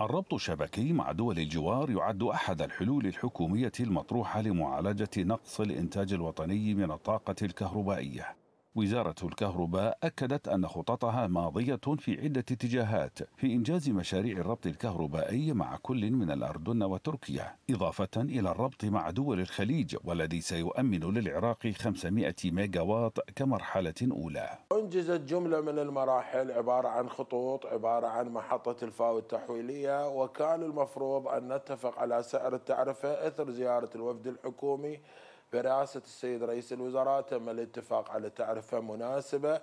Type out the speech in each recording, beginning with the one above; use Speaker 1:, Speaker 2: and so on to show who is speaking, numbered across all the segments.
Speaker 1: الربط الشبكي مع دول الجوار يعد احد الحلول الحكوميه المطروحه لمعالجه نقص الانتاج الوطني من الطاقه الكهربائيه وزارة الكهرباء أكدت أن خططها ماضية في عدة اتجاهات في إنجاز مشاريع الربط الكهربائي مع كل من الأردن وتركيا إضافة إلى الربط مع دول الخليج والذي سيؤمن للعراق 500 ميجاوات كمرحلة أولى
Speaker 2: أنجزت جملة من المراحل عبارة عن خطوط عبارة عن محطة الفاو التحويلية وكان المفروض أن نتفق على سعر التعرفة إثر زيارة الوفد الحكومي برئاسة السيد رئيس الوزراء تم الاتفاق على تعرفة مناسبة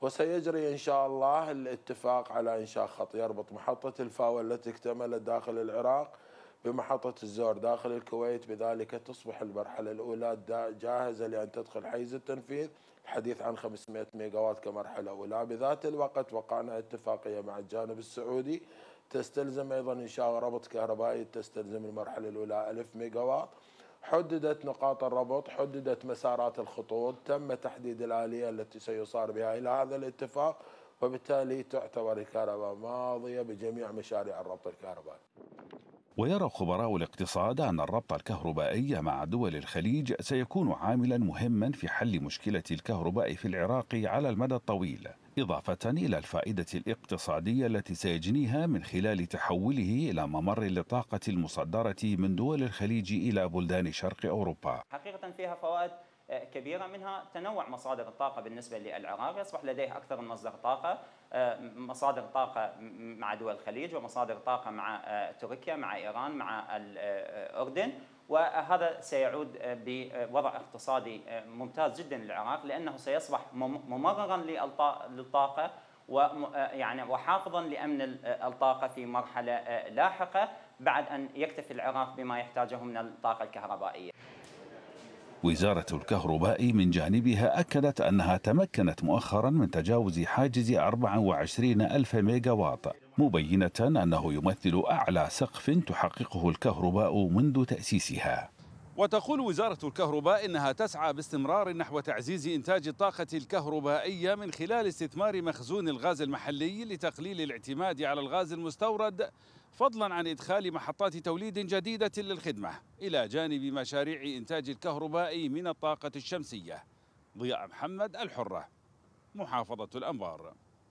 Speaker 2: وسيجري إن شاء الله الاتفاق على إنشاء خط يربط محطة الفاو التي اكتملت داخل العراق بمحطة الزور داخل الكويت بذلك تصبح المرحلة الأولى جاهزة لأن تدخل حيز التنفيذ الحديث عن 500 ميجاوات كمرحلة أولى بذات الوقت وقعنا اتفاقية مع الجانب السعودي تستلزم أيضا إنشاء ربط كهربائي تستلزم المرحلة الأولى 1000 ميجاوات حددت نقاط الربط حددت مسارات الخطوط تم تحديد الآلية التي سيصار بها إلى هذا الاتفاق وبالتالي تعتبر الكهرباء ماضية بجميع مشاريع الربط الكهربائي
Speaker 1: ويرى خبراء الاقتصاد أن الربط الكهربائي مع دول الخليج سيكون عاملا مهما في حل مشكلة الكهرباء في العراق على المدى الطويل إضافة إلى الفائدة الاقتصادية التي سيجنيها من خلال تحوله إلى ممر للطاقة المصدرة من دول الخليج إلى بلدان شرق أوروبا
Speaker 3: حقيقة فيها فوائد آه، كبيرة منها تنوع مصادر الطاقة بالنسبة للعراق يصبح لديه أكثر من مصدر طاقة آه، مصادر طاقة مع دول الخليج ومصادر طاقة مع آه، تركيا مع إيران مع الأردن وهذا سيعود بوضع اقتصادي ممتاز جدا للعراق لأنه سيصبح ممررا للطاقة ويعني وحافظا لامن الطاقه في مرحله لاحقه بعد ان يكتفي العراق بما يحتاجه من الطاقه الكهربائيه.
Speaker 1: وزارة الكهرباء من جانبها أكدت أنها تمكنت مؤخرا من تجاوز حاجز 24 ألف ميجاواط مبينة أنه يمثل أعلى سقف تحققه الكهرباء منذ تأسيسها وتقول وزارة الكهرباء إنها تسعى باستمرار نحو تعزيز إنتاج الطاقة الكهربائية من خلال استثمار مخزون الغاز المحلي لتقليل الاعتماد على الغاز المستورد فضلا عن إدخال محطات توليد جديدة للخدمة إلى جانب مشاريع إنتاج الكهرباء من الطاقة الشمسية ضياء محمد الحرة محافظة الأنبار